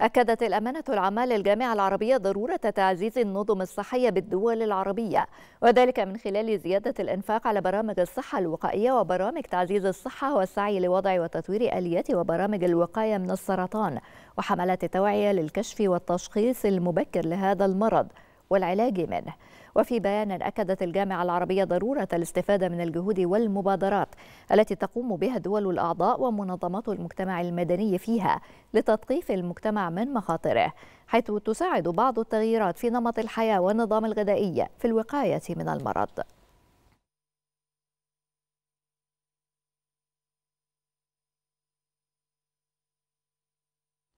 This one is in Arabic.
أكدت الأمانة العامة للجامعة العربية ضرورة تعزيز النظم الصحية بالدول العربية وذلك من خلال زيادة الإنفاق على برامج الصحة الوقائية وبرامج تعزيز الصحة والسعي لوضع وتطوير آليات وبرامج الوقاية من السرطان وحملات التوعية للكشف والتشخيص المبكر لهذا المرض والعلاج منه وفي بيان أكدت الجامعة العربية ضرورة الاستفادة من الجهود والمبادرات التي تقوم بها الدول الأعضاء ومنظمات المجتمع المدني فيها لتثقيف المجتمع من مخاطره حيث تساعد بعض التغييرات في نمط الحياة والنظام الغذائي في الوقاية من المرض